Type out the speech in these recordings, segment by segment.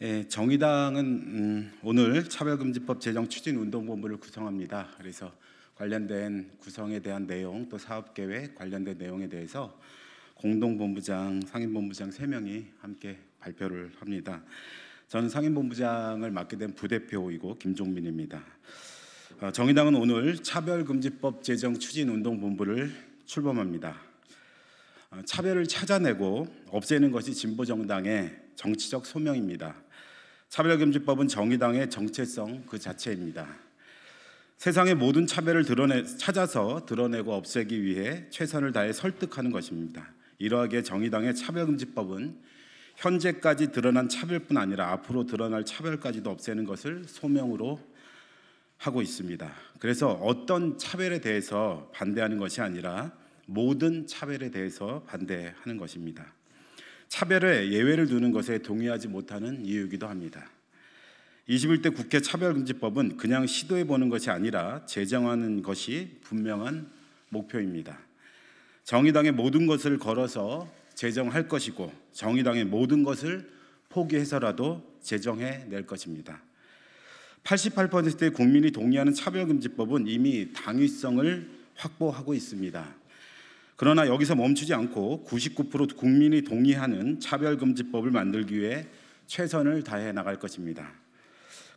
예, 정의당은 음, 오늘 차별금지법 제정 추진 운동본부를 구성합니다. 그래서 관련된 구성에 대한 내용 또 사업 계획 관련된 내용에 대해서 공동본부장, 상임본부장 세 명이 함께 발표를 합니다. 저는 상임본부장을 맡게 된 부대표이고 김종민입니다. 어, 정의당은 오늘 차별금지법 제정 추진 운동본부를 출범합니다. 어, 차별을 찾아내고 없애는 것이 진보 정당의 정치적 소명입니다. 차별금지법은 정의당의 정체성 그 자체입니다. 세상의 모든 차별을 드러내, 찾아서 드러내고 없애기 위해 최선을 다해 설득하는 것입니다. 이러하게 정의당의 차별금지법은 현재까지 드러난 차별뿐 아니라 앞으로 드러날 차별까지도 없애는 것을 소명으로 하고 있습니다. 그래서 어떤 차별에 대해서 반대하는 것이 아니라 모든 차별에 대해서 반대하는 것입니다. 차별에 예외를 두는 것에 동의하지 못하는 이유이기도 합니다. 21대 국회 차별금지법은 그냥 시도해 보는 것이 아니라 제정하는 것이 분명한 목표입니다. 정의당의 모든 것을 걸어서 제정할 것이고 정의당의 모든 것을 포기해서라도 제정해 낼 것입니다. 88%의 국민이 동의하는 차별금지법은 이미 당위성을 확보하고 있습니다. 그러나 여기서 멈추지 않고 99% 국민이 동의하는 차별금지법을 만들기 위해 최선을 다해 나갈 것입니다.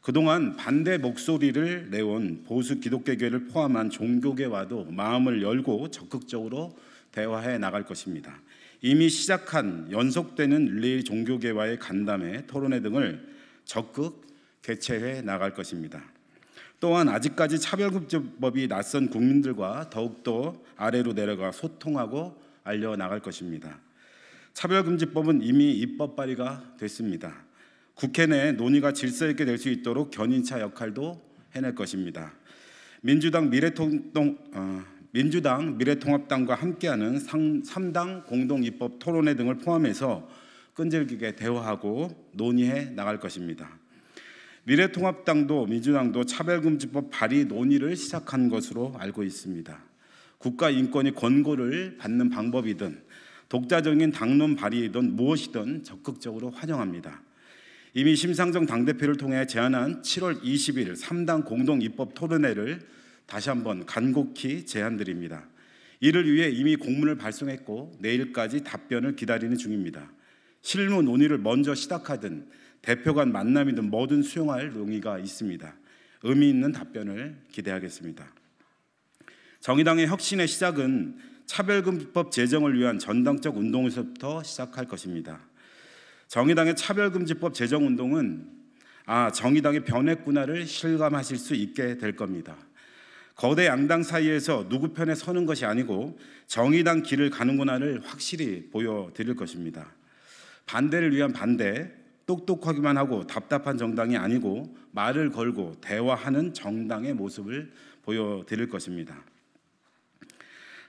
그동안 반대 목소리를 내온 보수 기독교계를 포함한 종교계와도 마음을 열고 적극적으로 대화해 나갈 것입니다. 이미 시작한 연속되는 릴 종교계와의 간담회, 토론회 등을 적극 개최해 나갈 것입니다. 또한 아직까지 차별금지법이 낯선 국민들과 더욱더 아래로 내려가 소통하고 알려 나갈 것입니다. 차별금지법은 이미 입법 발의가 됐습니다. 국회 내 논의가 질서 있게 될 수 있도록 견인차 역할도 해낼 것입니다. 민주당 미래통동 어, 민주당 미래통합당과 함께하는 상, 3당 공동 입법 토론회 등을 포함해서 끈질기게 대화하고 논의해 나갈 것입니다. 미래통합당도 민주당도 차별금지법 발의 논의를 시작한 것으로 알고 있습니다. 국가 인권이 권고를 받는 방법이든 독자적인 당론 발의이든 무엇이든 적극적으로 환영합니다. 이미 심상정 당대표를 통해 제안한 7월 20일 3당 공동 입법 토론회를 다시 한번 간곡히 제안드립니다. 이를 위해 이미 공문을 발송했고 내일까지 답변을 기다리는 중입니다. 실무 논의를 먼저 시작하든 대표 간 만남이든 뭐든 수용할 논의가 있습니다. 의미 있는 답변을 기대하겠습니다. 정의당의 혁신의 시작은 차별금지법 제정을 위한 전당적 운동에서부터 시작할 것입니다. 정의당의 차별금지법 제정 운동은 아, 정의당이 변했구나를 실감하실 수 있게 될 겁니다. 거대 양당 사이에서 누구 편에 서는 것이 아니고 정의당 길을 가는구나를 확실히 보여드릴 것입니다. 반대를 위한 반대, 똑똑하기만 하고 답답한 정당이 아니고 말을 걸고 대화하는 정당의 모습을 보여드릴 것입니다.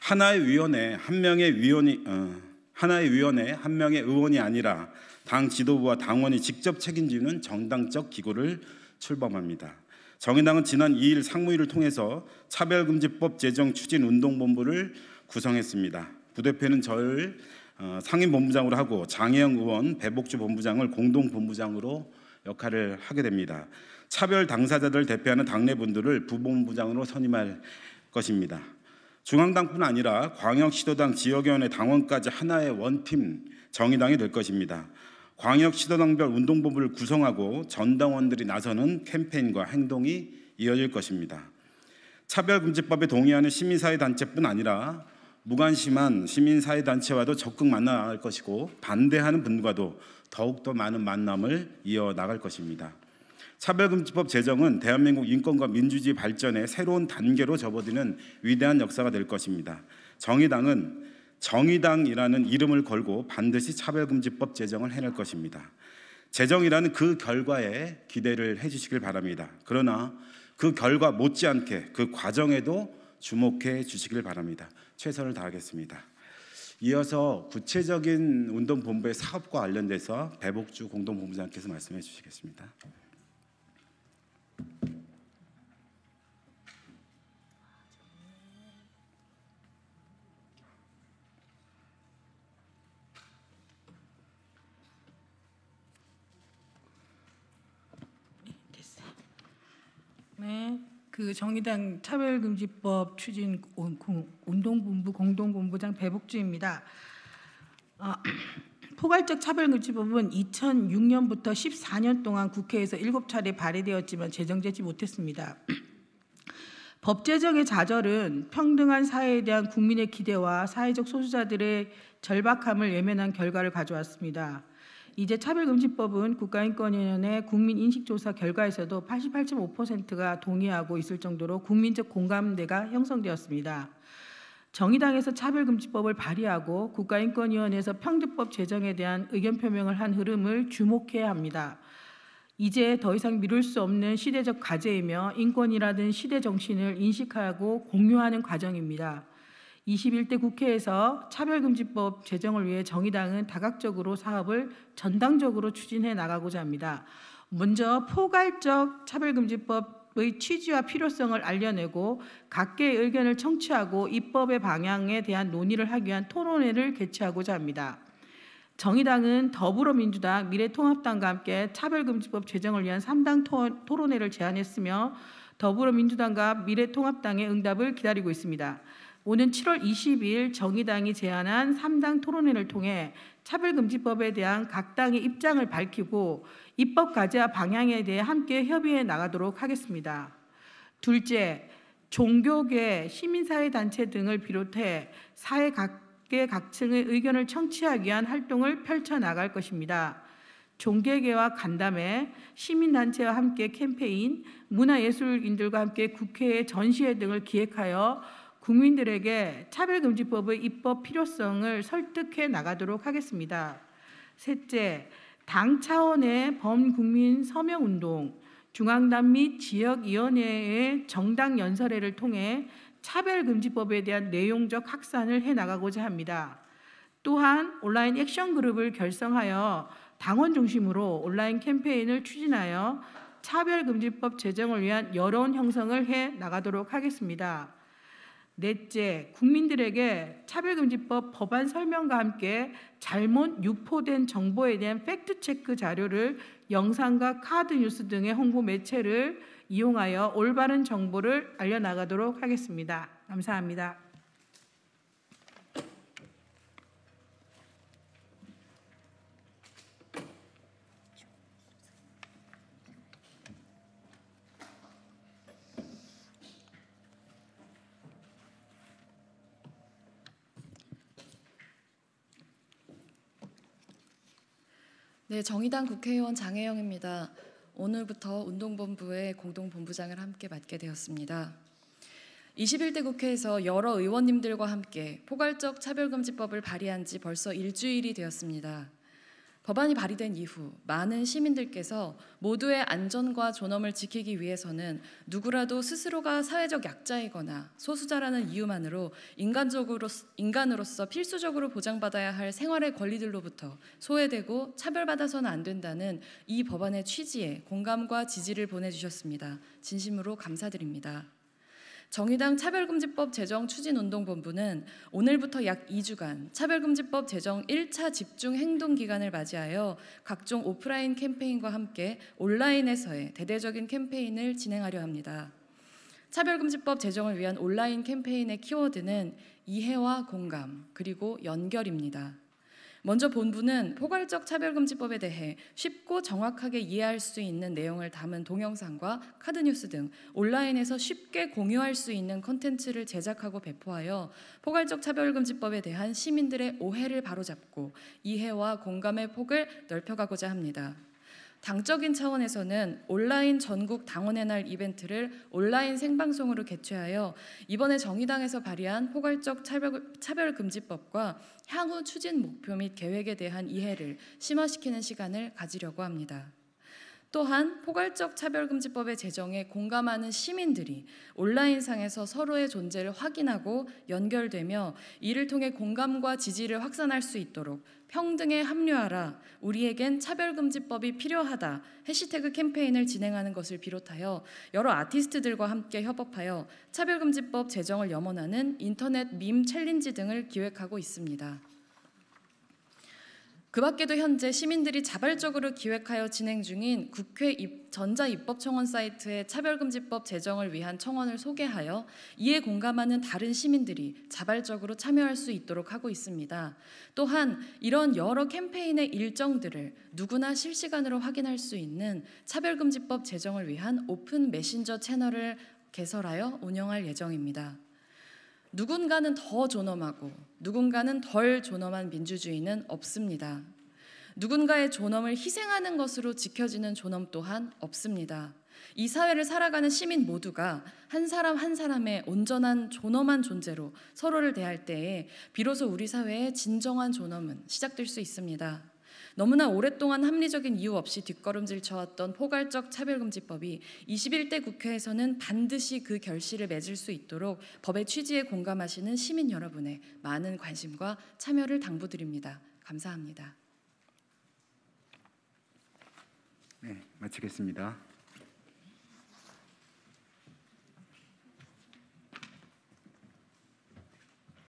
하나의 위원회 한 명의 위원이 어, 하나의 위원회 한 명의 의원이 아니라 당 지도부와 당원이 직접 책임지는 정당적 기구를 출범합니다. 정의당은 지난 2일 상무위를 통해서 차별금지법 제정 추진 운동본부를 구성했습니다. 부대표는 저를 어, 상임본부장으로 하고 장혜영 의원, 배복주 본부장을 공동본부장으로 역할을 하게 됩니다. 차별 당사자들 대표하는 당내 분들을 부본부장으로 선임할 것입니다. 중앙당뿐 아니라 광역시도당 지역위원회 당원까지 하나의 원팀 정의당이 될 것입니다. 광역시도당별 운동본부를 구성하고 전당원들이 나서는 캠페인과 행동이 이어질 것입니다. 차별금지법에 동의하는 시민사회 단체뿐 아니라 무관심한 시민사회단체와도 적극 만나갈 것이고 반대하는 분과도 더욱더 많은 만남을 이어나갈 것입니다. 차별금지법 제정은 대한민국 인권과 민주주의 발전의 새로운 단계로 접어드는 위대한 역사가 될 것입니다. 정의당은 정의당이라는 이름을 걸고 반드시 차별금지법 제정을 해낼 것입니다. 제정이라는 그 결과에 기대를 해주시길 바랍니다. 그러나 그 결과 못지않게 그 과정에도 주목해 주시길 바랍니다. 최선을 다하겠습니다. 이어서 구체적인 운동본부의 사업과 관련돼서 배복주 공동본부장께서 말씀해 주시겠습니다. 그 정의당 차별금지법 추진 운동본부 공동본부장 배복주입니다. 어, 포괄적 차별금지법은 2006년부터 14년 동안 국회에서 7차례 발의되었지만 제정되지 못했습니다. 법제적의 좌절은 평등한 사회에 대한 국민의 기대와 사회적 소수자들의 절박함을 외면한 결과를 가져왔습니다. 이제 차별금지법은 국가인권위원회 국민인식조사 결과에서도 88.5%가 동의하고 있을 정도로 국민적 공감대가 형성되었습니다. 정의당에서 차별금지법을 발의하고 국가인권위원회에서 평등법 제정에 대한 의견 표명을 한 흐름을 주목해야 합니다. 이제 더 이상 미룰 수 없는 시대적 과제이며 인권이라든 시대 정신을 인식하고 공유하는 과정입니다. 21대 국회에서 차별금지법 제정을 위해 정의당은 다각적으로 사업을 전당적으로 추진해 나가고자 합니다. 먼저 포괄적 차별금지법의 취지와 필요성을 알려내고 각계의 의견을 청취하고 입법의 방향에 대한 논의를 하기 위한 토론회를 개최하고자 합니다. 정의당은 더불어민주당, 미래통합당과 함께 차별금지법 제정을 위한 3당 토론회를 제안했으며 더불어민주당과 미래통합당의 응답을 기다리고 있습니다. 오는 7월 22일 정의당이 제안한 3당 토론회를 통해 차별금지법에 대한 각 당의 입장을 밝히고 입법 과제와 방향에 대해 함께 협의해 나가도록 하겠습니다. 둘째, 종교계, 시민사회단체 등을 비롯해 사회 각계 각층의 의견을 청취하기 위한 활동을 펼쳐나갈 것입니다. 종교계와 간담회, 시민단체와 함께 캠페인, 문화예술인들과 함께 국회에 전시회 등을 기획하여 국민들에게 차별금지법의 입법 필요성을 설득해 나가도록 하겠습니다. 셋째, 당 차원의 범국민 서명운동, 중앙단 및 지역위원회의 정당 연설회를 통해 차별금지법에 대한 내용적 확산을 해나가고자 합니다. 또한 온라인 액션 그룹을 결성하여 당원 중심으로 온라인 캠페인을 추진하여 차별금지법 제정을 위한 여론 형성을 해 나가도록 하겠습니다. 넷째, 국민들에게 차별금지법 법안 설명과 함께 잘못 유포된 정보에 대한 팩트체크 자료를 영상과 카드 뉴스 등의 홍보 매체를 이용하여 올바른 정보를 알려나가도록 하겠습니다. 감사합니다. 네, 정의당 국회의원 장혜영입니다. 오늘부터 운동본부의 공동본부장을 함께 맡게 되었습니다. 21대 국회에서 여러 의원님들과 함께 포괄적 차별금지법을 발의한 지 벌써 일주일이 되었습니다. 법안이 발의된 이후 많은 시민들께서 모두의 안전과 존엄을 지키기 위해서는 누구라도 스스로가 사회적 약자이거나 소수자라는 이유만으로 인간적으로 인간으로서 필수적으로 보장받아야 할 생활의 권리들로부터 소외되고 차별받아서는 안 된다는 이 법안의 취지에 공감과 지지를 보내 주셨습니다. 진심으로 감사드립니다. 정의당 차별금지법 제정 추진운동본부는 오늘부터 약 2주간 차별금지법 제정 1차 집중 행동 기간을 맞이하여 각종 오프라인 캠페인과 함께 온라인에서의 대대적인 캠페인을 진행하려 합니다. 차별금지법 제정을 위한 온라인 캠페인의 키워드는 이해와 공감 그리고 연결입니다. 먼저 본부는 포괄적 차별금지법에 대해 쉽고 정확하게 이해할 수 있는 내용을 담은 동영상과 카드뉴스 등 온라인에서 쉽게 공유할 수 있는 컨텐츠를 제작하고 배포하여 포괄적 차별금지법에 대한 시민들의 오해를 바로잡고 이해와 공감의 폭을 넓혀가고자 합니다. 당적인 차원에서는 온라인 전국 당원의 날 이벤트를 온라인 생방송으로 개최하여 이번에 정의당에서 발의한 포괄적 차별, 금지법과 향후 추진 목표 및 계획에 대한 이해를 심화시키는 시간을 가지려고 합니다. 또한 포괄적 차별금지법의 제정에 공감하는 시민들이 온라인상에서 서로의 존재를 확인하고 연결되며 이를 통해 공감과 지지를 확산할 수 있도록 평등에 합류하라 우리에겐 차별금지법이 필요하다 해시태그 캠페인을 진행하는 것을 비롯하여 여러 아티스트들과 함께 협업하여 차별금지법 제정을 염원하는 인터넷 밈 챌린지 등을 기획하고 있습니다. 그 밖에도 현재 시민들이 자발적으로 기획하여 진행 중인 국회 전자입법 청원 사이트의 차별금지법 제정을 위한 청원을 소개하여 이에 공감하는 다른 시민들이 자발적으로 참여할 수 있도록 하고 있습니다. 또한 이런 여러 캠페인의 일정들을 누구나 실시간으로 확인할 수 있는 차별금지법 제정을 위한 오픈 메신저 채널을 개설하여 운영할 예정입니다. 누군가는 더 존엄하고 누군가는 덜 존엄한 민주주의는 없습니다. 누군가의 존엄을 희생하는 것으로 지켜지는 존엄 또한 없습니다. 이 사회를 살아가는 시민 모두가 한 사람 한 사람의 온전한 존엄한 존재로 서로를 대할 때에 비로소 우리 사회의 진정한 존엄은 시작될 수 있습니다. 너무나 오랫동안 합리적인 이유 없이 뒷걸음질 쳐왔던 포괄적 차별금지법이 21대 국회에서는 반드시 그 결실을 맺을 수 있도록 법의 취지에 공감하시는 시민 여러분의 많은 관심과 참여를 당부드립니다. 감사합니다. 네, 마치겠습니다.